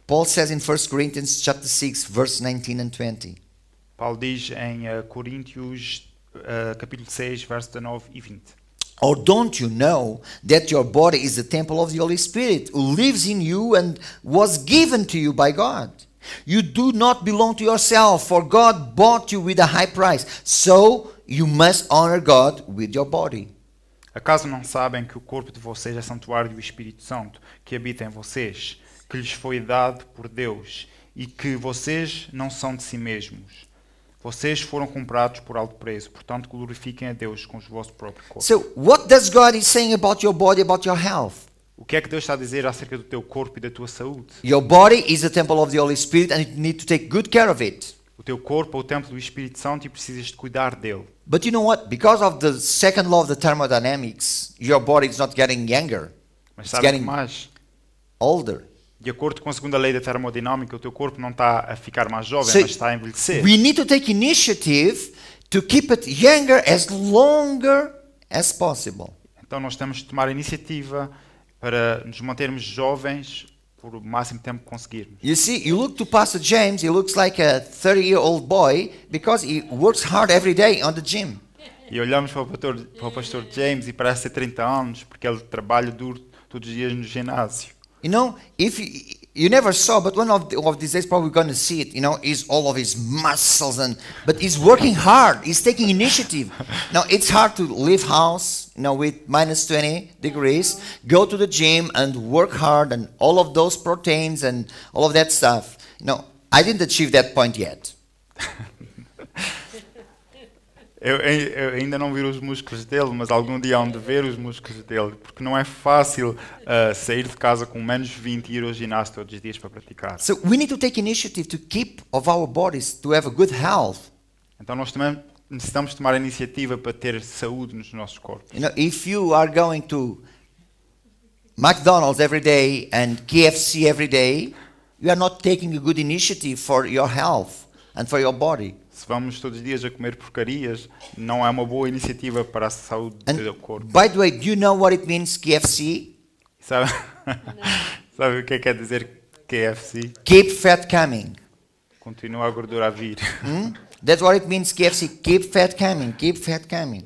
S1: Paul says in 1 Corinthians chapter 6 verse 19 and 20.
S2: Paulo diz em uh, Coríntios uh, capítulo 6 verso 19 e 20.
S1: Or don't you know that your body is the temple of the Holy Spirit who lives in you and was given to you by God? You do not belong to yourself, for God bought you with a high price. So you must honor God with your body.
S2: Acaso não sabem que o corpo de vocês é santuário do Espírito Santo, que habita em vocês, que lhes foi dado por Deus, e que vocês não são de si mesmos? Vocês foram comprados por alto preço, portanto glorifiquem a
S1: Deus com os vossos próprios corpos. So, what does God is saying about your body, about your health?
S2: O que é que Deus está a dizer acerca do teu corpo e da tua saúde?
S1: Your body is a temple of the Holy Spirit and you need to take good care of it. O teu corpo é o templo do Espírito Santo e precisas de cuidar dele. But you know what? Because of the second law of the thermodynamics, your body is not getting younger.
S2: Mas sabe it's getting mais? Older de acordo com a segunda lei da termodinâmica, o teu corpo não está a ficar mais jovem, so mas está a envelhecer. We
S1: need to take initiative to keep it younger as longer as possible.
S2: Então nós temos de tomar iniciativa para nos mantermos jovens por o máximo tempo que conseguirmos.
S1: You see, you look to Pastor James, he looks like a 30-year-old boy because he works hard every day on the gym. E
S2: olhamos para o, pastor, para o pastor James e parece ter 30 anos porque ele trabalha duro todos os dias no
S1: ginásio. You know, if you, you never saw, but one of, the, of these days probably going to see it. You know, is all of his muscles and but he's working hard. He's taking initiative. now it's hard to leave house, you know, with minus 20 degrees, go to the gym and work hard and all of those proteins and all of that stuff. You know, I didn't achieve that point yet.
S2: Eu, eu, ainda não vi os músculos dele, mas algum dia hão de ver os músculos dele, porque não é fácil uh, sair de casa com menos 20 e ir ao ginásio todos os dias para praticar. So
S1: we need to take initiative to keep
S2: of our bodies to have a good health. Então nós também necessitamos tomar a iniciativa para ter
S1: saúde nos nossos corpos. You know, if you are going to McDonald's every day and KFC every day, you are not taking a good initiative for your health and for your body se vamos todos os dias a comer porcarias, não é uma boa
S2: iniciativa para a saúde And do corpo. By
S1: the way, do you know what it means KFC? Sabe, sabe o que é
S2: quer é dizer KFC?
S1: Keep fat coming. Continua a gordura a vir. Hmm? That's what it means KFC. Keep fat coming. Keep fat coming.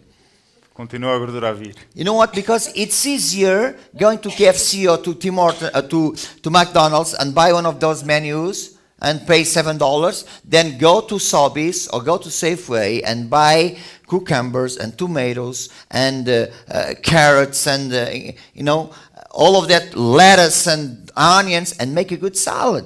S1: Continua a gordura a vir. You know what? Because it's easier going to KFC or to Tim Hortons, uh, to to McDonald's and buy one of those menus. and pay $7, then go to Sobeys or go to Safeway and buy cucumbers and tomatoes and uh, uh, carrots and, uh, you know, all of that lettuce and onions and make a good salad.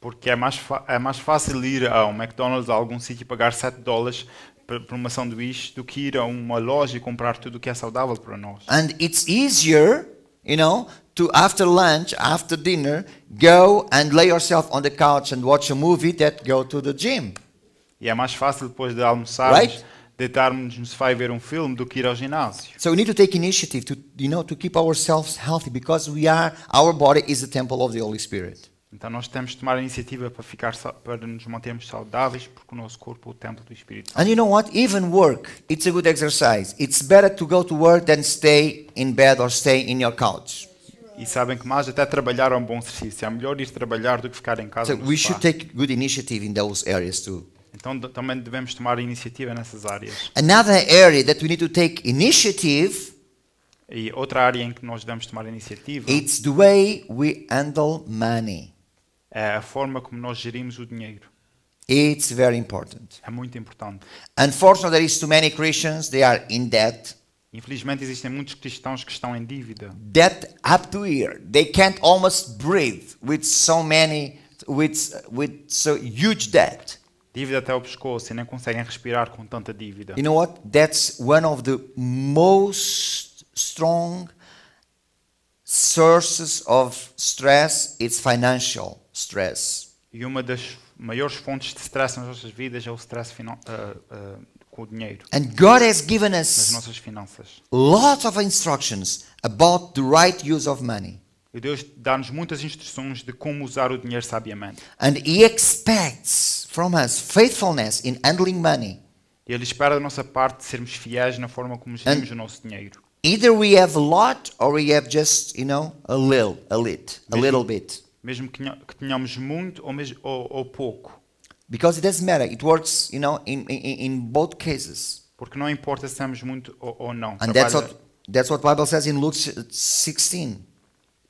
S1: Porque é mais,
S2: é mais fácil ir a um McDonald's, ou algum sítio, e pagar 7 dólares por uma sanduíche do que
S1: ir a uma loja e comprar tudo o que é saudável para nós. And it's easier, you know, to after lunch, after dinner, go and lay yourself on the couch and watch a movie that go to the gym.
S2: E é mais fácil depois de almoçarmos, right? deitarmos no sofá e ver um filme do que ir ao ginásio.
S1: So we need to take initiative to you know to keep ourselves healthy because we are our body is the temple of the Holy Spirit.
S2: Então nós temos de tomar a iniciativa para ficar para nos mantermos saudáveis porque o nosso corpo é o templo do Espírito.
S1: And you know what? Even work, it's a good exercise. It's better to go to work than stay in bed or stay in your couch.
S2: e sabem que mais até trabalhar é um bom exercício. É melhor ir trabalhar do que ficar em casa. So we should take
S1: good initiative in those areas too.
S2: Então também devemos tomar iniciativa nessas áreas.
S1: Another area that we need to take initiative.
S2: E outra área em que nós devemos tomar iniciativa.
S1: It's the way we handle money.
S2: É a forma como nós gerimos o
S1: dinheiro. It's very important. É muito importante. Unfortunately, there is too many Christians. They are in debt.
S2: Infelizmente existem muitos cristãos que estão em dívida. Debt
S1: up to ear. They can't almost breathe with so many with with so huge debt.
S2: Dívida até o pescoço e nem conseguem respirar com tanta dívida. You know
S1: what? That's one of the most strong sources of stress. It's financial stress. E uma das
S2: maiores fontes de stress nas nossas vidas é o stress uh, uh, com o dinheiro.
S1: And God has given us nossas finanças. lots of instructions about the right use of money.
S2: E Deus dá-nos muitas instruções de como usar o dinheiro sabiamente.
S1: And He expects from us faithfulness in handling money.
S2: Ele espera da nossa parte sermos fiéis na forma como usamos o nosso dinheiro.
S1: Either we have a lot or we have just, you know, a little, a lit, a little bit.
S2: Mesmo que, tenhamos muito ou, mesmo ou- ou pouco,
S1: Because it doesn't matter. It works, you know, in, in, in both cases. Porque não importa se estamos muito ou, ou não. And that's what that's what Bible says in Luke 16.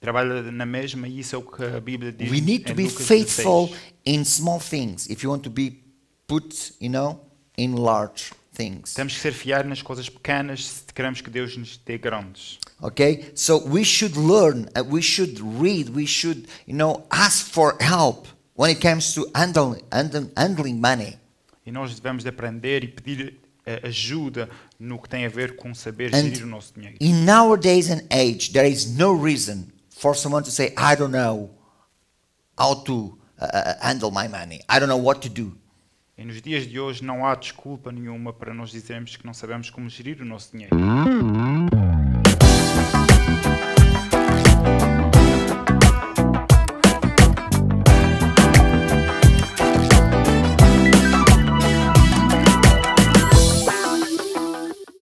S2: Trabalha na mesma e isso é o que a Bíblia diz. We need to be Lucas faithful
S1: 16. in small things if you want to be put, you know, in large things. Temos que ser fiéis
S2: nas coisas pequenas se queremos que Deus nos dê grandes.
S1: Okay? So we should learn, uh, we should read, we should, you know, ask for help. when it comes to handling, handling money.
S2: E nós devemos aprender e pedir eh, ajuda no que tem a ver com saber and gerir o nosso dinheiro.
S1: In nowadays and age, there is no reason for someone to say, I don't know how to uh, handle my money. I don't know what to do.
S2: E nos dias de hoje não há desculpa nenhuma para nós dizermos que não sabemos como gerir o nosso dinheiro.